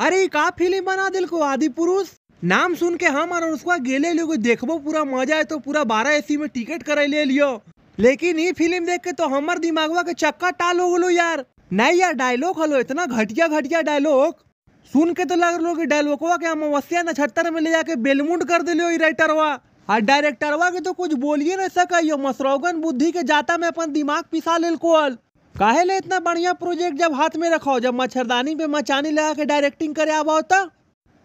अरे का फिल्म बना दिल को आदि पुरुष नाम सुन के हम और उसका गेले लोग देखबो पूरा मजा है तो पूरा बारह एसी में टिकट करे ले लियो लेकिन ये फिल्म देख के तो हमार दिमागवा के चक्का टाल हो गलो यार नहीं यार डायलॉग हलो इतना घटिया घटिया डायलॉग सुन के तो लग रहा कि डायलॉगवा के अमावस्या नछत्तर में ले जाके बेलमुंड कर दिलो ये राइटरवा और डायरेक्टरवा के तो कुछ बोलिए न सका यो मसरौगन बुद्धि के जाता में अपन दिमाग पिसा लेल कोल काहे ले इतना बढ़िया प्रोजेक्ट जब हाथ में रखो जब मच्छरदानी पे मचानी लगा के डायरेक्टिंग करे आवा होता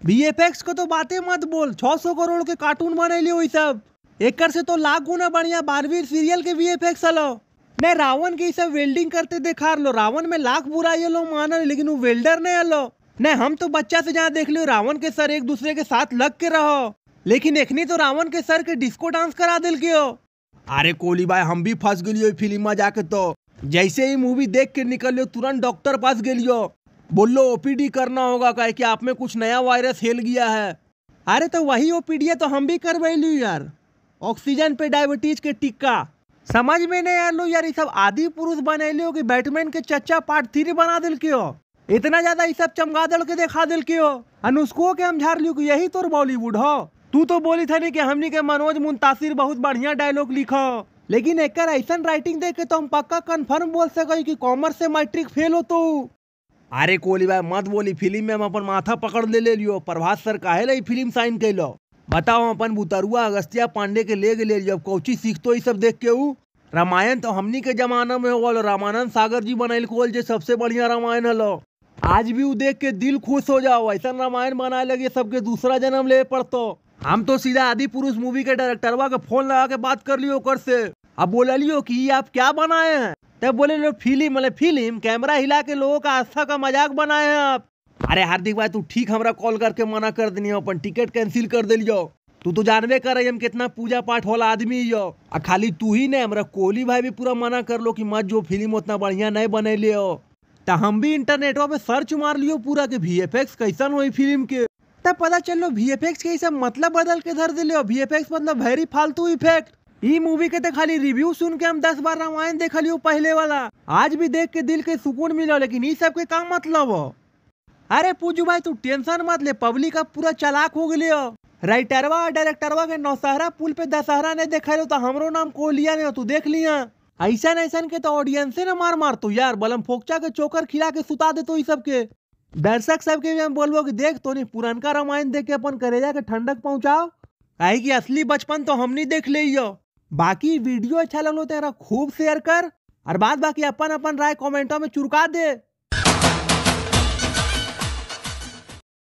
बी एफ एक्स को तो बातें मत बोल 600 करोड़ के कार्टून बने लियो सब एक से तो लाख गुना बढ़िया बारहवीर सीरियल के वी एफ एक्स हलो मैं रावण की सब वेल्डिंग करते देखा लो रावण में लाख बुराई लो मानल लेकिन वो वेल्डर नहीं हलो नहीं हम तो बच्चा से जहाँ देख लियो रावण के सर एक दूसरे के साथ लग के रहो लेकिन एखनी तो रावण के सर के डिस्को डांस करा दिल के हो अरे कोली भाई हम भी फंस गए फिल्म में जाके तो जैसे ही मूवी देख के निकल लो तुरंत डॉक्टर पास गलियो बोलो ओपीडी करना होगा कहे कि आप में कुछ नया वायरस हेल गया है अरे तो वही ओपीडी तो हम भी लू यार ऑक्सीजन पे डायबिटीज के टिक्का समझ में नहीं लो यार ये सब आदि पुरुष बने हो कि बैटमैन के चच्चा पार्ट थ्री बना दिल के हो इतना ज्यादा ये सब चमगा दल के दिखा दिल के हो अनुष्को के हम झार लियो कि यही तो बॉलीवुड हो तू तो बोली था नहीं कि हमने के मनोज मुंतासिर बहुत बढ़िया डायलॉग लिखो लेकिन एक ऐसा राइटिंग देखे तो हम पक्का कन्फर्म बोल सको कि कॉमर्स से मैट्रिक फेल हो तो अरे कोली भाई मत बोली फिल्म में हम अपन माथा पकड़ ले ले लियो प्रभात सर काहे ला फिल्म साइन लो बताओ अपन बुतरुआ अगस्तिया पांडे के ले गेले जब कोची सीख तो ये सब देख के रामायण तो हमनी के जमाना में हो रामानंद सागर जी बनल कोल जे सबसे बढ़िया रामायण हलो आज भी वो देख के दिल खुश हो जाओ ऐसा रामायण बनाए लगे सबके दूसरा जन्म ले पड़तो हम तो सीधा आदि पुरुष मूवी के डायरेक्टरवा के फोन लगा के बात कर लियो ओकर से अब बोला लियो कि ये आप क्या बनाए हैं तब बोले लो फिल्म मतलब फिल्म कैमरा हिला के लोगों का आस्था का मजाक बनाए हैं आप अरे हार्दिक भाई तू ठीक हमारा कॉल करके मना कर देनी अपन टिकट कैंसिल कर दिलियो तू तो जानबे कर रही हम कितना पूजा पाठ वाला आदमी यो आ खाली तू ही नहीं हमारा कोहली भाई भी पूरा मना कर लो कि मत जो फिल्म उतना बढ़िया नहीं बने लियो तो हम भी इंटरनेट पे सर्च मार लियो पूरा के वी एफ एक्स कैसन हुई फिल्म के तब पता चलो वी एफ एक्स के मतलब बदल के धर दिलियो वी एफ एक्स मतलब वेरी फालतू इफेक्ट ई मूवी के तो खाली रिव्यू सुन के हम दस बार रामायण देख लियो पहले वाला आज भी देख के दिल के सुकून मिलो लेकिन ई सब के काम मतलब हो अरे पूजू भाई तू टेंशन मत ले पब्लिक अब पूरा चलाक हो गए राइटरवा और डायरेक्टरवा के नौसहरा पुल पे दशहरा नहीं देखा लो तो हमरो नाम को लिया नहीं तू देख लिया ऐसा ऐसा के तो ऑडियंसे ना मार मार तू यार बलम फोकचा के चोकर खिला के सुता दे तो ये सब के दर्शक के भी हम बोलबो की देख तो नहीं पुरानका रामायण देख के अपन करेजा के ठंडक पहुँचाओ काहे की असली बचपन तो हम नहीं देख ले बाकी वीडियो अच्छा लगलो तो खूब शेयर कर और बाद बाकी अपन अपन राय कमेंटों में चुरका दे